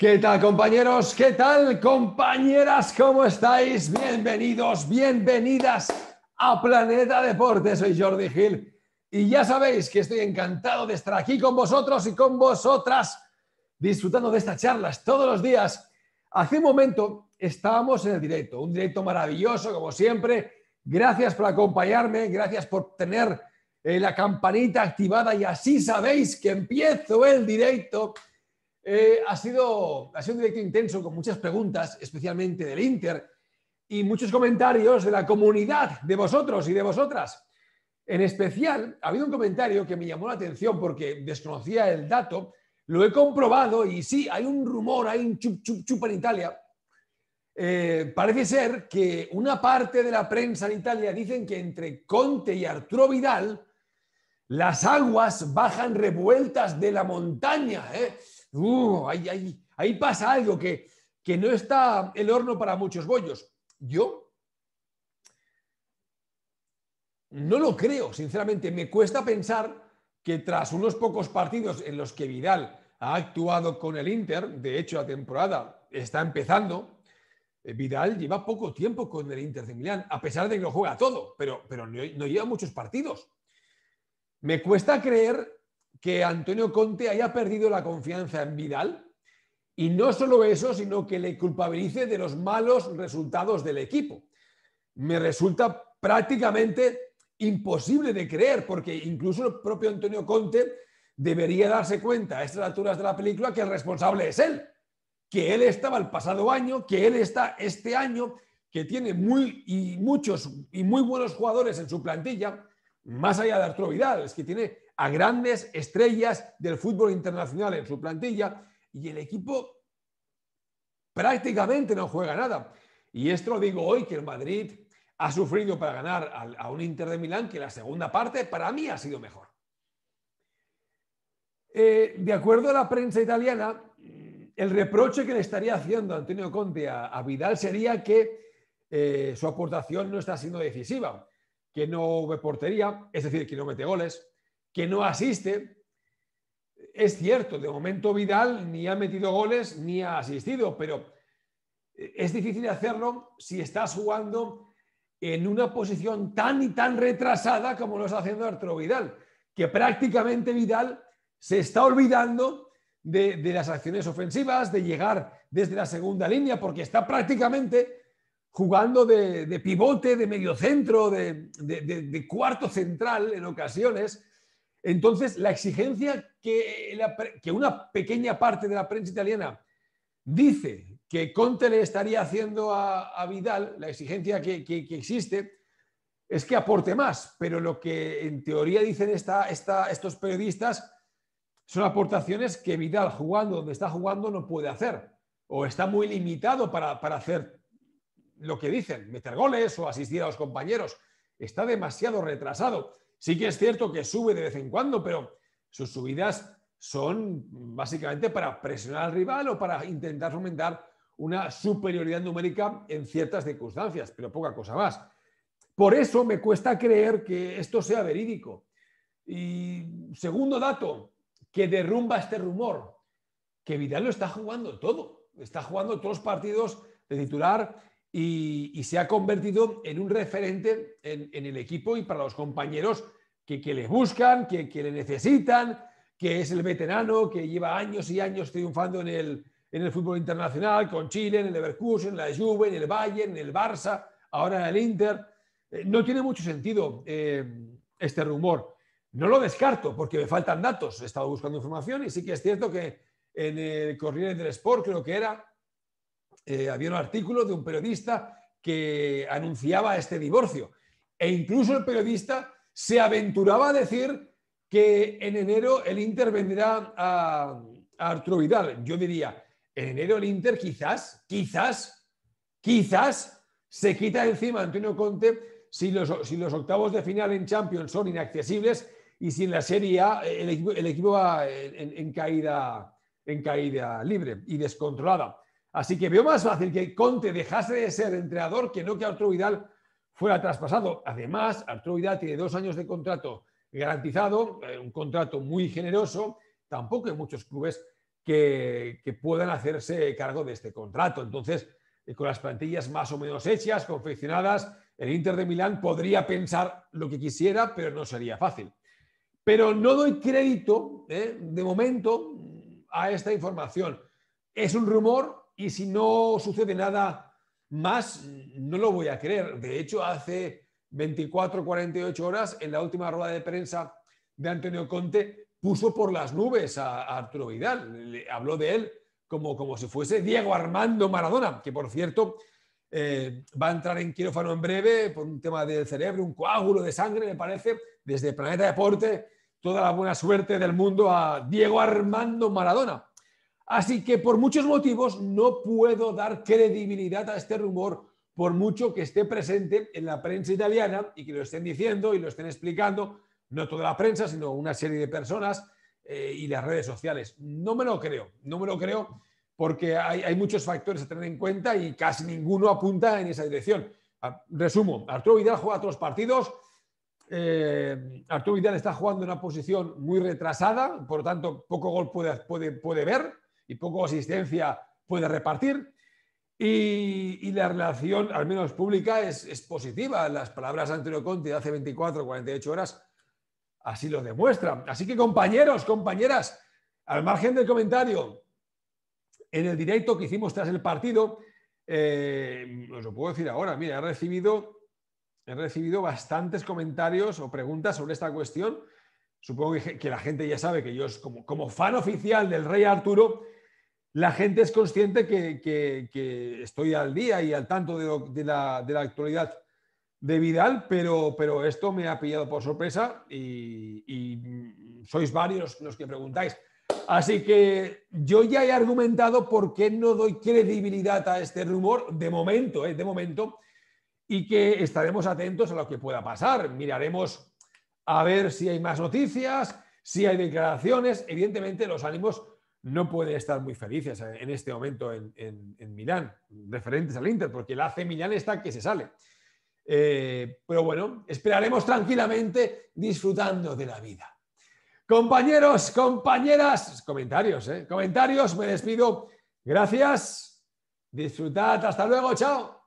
¿Qué tal compañeros? ¿Qué tal compañeras? ¿Cómo estáis? Bienvenidos, bienvenidas a Planeta Deportes. Soy Jordi Gil y ya sabéis que estoy encantado de estar aquí con vosotros y con vosotras disfrutando de estas charlas todos los días. Hace un momento estábamos en el directo, un directo maravilloso como siempre. Gracias por acompañarme, gracias por tener eh, la campanita activada y así sabéis que empiezo el directo eh, ha, sido, ha sido un directo intenso con muchas preguntas, especialmente del Inter, y muchos comentarios de la comunidad, de vosotros y de vosotras. En especial, ha habido un comentario que me llamó la atención porque desconocía el dato, lo he comprobado y sí, hay un rumor, hay un chup chup chup en Italia. Eh, parece ser que una parte de la prensa en Italia dicen que entre Conte y Arturo Vidal las aguas bajan revueltas de la montaña. ¿eh? ahí, pasa algo que, no está el horno para muchos bollos. Yo no lo creo, sinceramente. Me cuesta pensar que tras unos pocos partidos en los que Vidal ha actuado con el Inter, de hecho la temporada está empezando, eh, Vidal lleva poco tiempo con el Inter de Milán, a pesar de que lo juega todo, pero, no lleva muchos partidos. Me cuesta creer que Antonio Conte haya perdido la confianza en Vidal. Y no solo eso, sino que le culpabilice de los malos resultados del equipo. Me resulta prácticamente imposible de creer, porque incluso el propio Antonio Conte debería darse cuenta a estas alturas de la película que el responsable es él, que él estaba el pasado año, que él está este año, que tiene muy y muchos y muy buenos jugadores en su plantilla, más allá de Arturo Vidal, es que tiene a grandes estrellas del fútbol internacional en su plantilla y el equipo prácticamente no juega nada. Y esto lo digo hoy, que el Madrid ha sufrido para ganar a, un Inter de Milán, que la segunda parte para mí ha sido mejor. Eh, de acuerdo a la prensa italiana, el reproche que le estaría haciendo Antonio Conte a, Vidal sería que eh, su aportación no está siendo decisiva que no ve portería, es decir, que no mete goles, que no asiste. Es cierto, de momento Vidal ni ha metido goles ni ha asistido, pero eh, es difícil hacerlo si estás jugando en una posición tan y tan retrasada como lo está haciendo Arturo Vidal, que prácticamente Vidal se está olvidando de, de las acciones ofensivas, de llegar desde la segunda línea, porque está prácticamente jugando de, pivote, de mediocentro, de, de, cuarto central en ocasiones. Entonces, la exigencia que, una pequeña parte de la prensa italiana dice que Conte le estaría haciendo a, Vidal, la exigencia que, existe, es que aporte más, pero lo que en teoría dicen estos periodistas son aportaciones que Vidal jugando donde está jugando no puede hacer o está muy limitado para, para hacer lo que dicen, meter goles o asistir a los compañeros. Está demasiado retrasado. Sí que es cierto que sube de vez en cuando, pero sus subidas son básicamente para presionar al rival o para intentar fomentar una superioridad numérica en ciertas circunstancias, pero poca cosa más. Por eso me cuesta creer que esto sea verídico. Y segundo dato que derrumba este rumor, que Vidal lo está jugando todo, está jugando todos los partidos de titular, y, se ha convertido en un referente en, el equipo y para los compañeros que, le buscan, que, le necesitan, que es el veterano, que lleva años y años triunfando en el, fútbol internacional, con Chile, en el Leverkusen, en la Juve, en el Bayern, en el Barça, ahora en el Inter. Eh, no tiene mucho sentido eh, este rumor. No lo descarto porque me faltan datos. He estado buscando información y sí que es cierto que en el Corriere del Sport, creo que era, eh, había un artículo de un periodista que anunciaba este divorcio. E incluso el periodista se aventuraba a decir que en enero el Inter vendrá a, a Arturo Vidal. Yo diría, en enero el Inter quizás, quizás, quizás se quita encima Antonio Conte si los, si los octavos de final en Champions son inaccesibles y si en la Serie A el equipo, va en, caída, en caída libre y descontrolada. Así que veo más fácil que Conte dejase de ser entrenador que no que Arturo Vidal fuera traspasado. Además, Arturo Vidal tiene dos años de contrato garantizado, eh, un contrato muy generoso. Tampoco hay muchos clubes que, puedan hacerse cargo de este contrato. Entonces, eh, con las plantillas más o menos hechas, confeccionadas, el Inter de Milán podría pensar lo que quisiera, pero no sería fácil. Pero no doy crédito, eh, de momento, a esta información. Es un rumor, y si no sucede nada más, no lo voy a creer. De hecho, hace 24, 48 horas, en la última rueda de prensa de Antonio Conte, puso por las nubes a, Arturo Vidal. Le habló de él como, si fuese Diego Armando Maradona, que por cierto eh, va a entrar en quirófano en breve por un tema del cerebro, un coágulo de sangre, me parece, desde Planeta Deporte. Toda la buena suerte del mundo a Diego Armando Maradona. Así que por muchos motivos no puedo dar credibilidad a este rumor, por mucho que esté presente en la prensa italiana y que lo estén diciendo y lo estén explicando, no toda la prensa, sino una serie de personas eh, y las redes sociales. No me lo creo, no me lo creo porque hay, muchos factores a tener en cuenta y casi ninguno apunta en esa dirección. Ah, resumo, Arturo Vidal juega otros partidos. Eh, Arturo Vidal está jugando en una posición muy retrasada, por lo tanto, poco gol puede, puede, puede ver y poco asistencia puede repartir. Y, la relación, al menos pública, es, positiva. Las palabras de Antonio Conte de hace 24, 48 horas así lo demuestran. Así que compañeros, compañeras, al margen del comentario, en el directo que hicimos tras el partido, eh, os lo puedo decir ahora, mira, he recibido, he recibido bastantes comentarios o preguntas sobre esta cuestión. Supongo que, la gente ya sabe que yo, como, como fan oficial del rey Arturo, la gente es consciente que, estoy al día y al tanto de, la, actualidad de Vidal, pero, esto me ha pillado por sorpresa y, sois varios los que preguntáis. Así que yo ya he argumentado por qué no doy credibilidad a este rumor de momento, eh, de momento, y que estaremos atentos a lo que pueda pasar. Miraremos a ver si hay más noticias, si hay declaraciones. Evidentemente los ánimos no puede estar muy felices en este momento en, Milán, referentes al Inter, porque el AC Milán está que se sale. Eh, pero bueno, esperaremos tranquilamente disfrutando de la vida. Compañeros, compañeras, comentarios, eh. comentarios, me despido. Gracias, disfrutad, hasta luego, chao.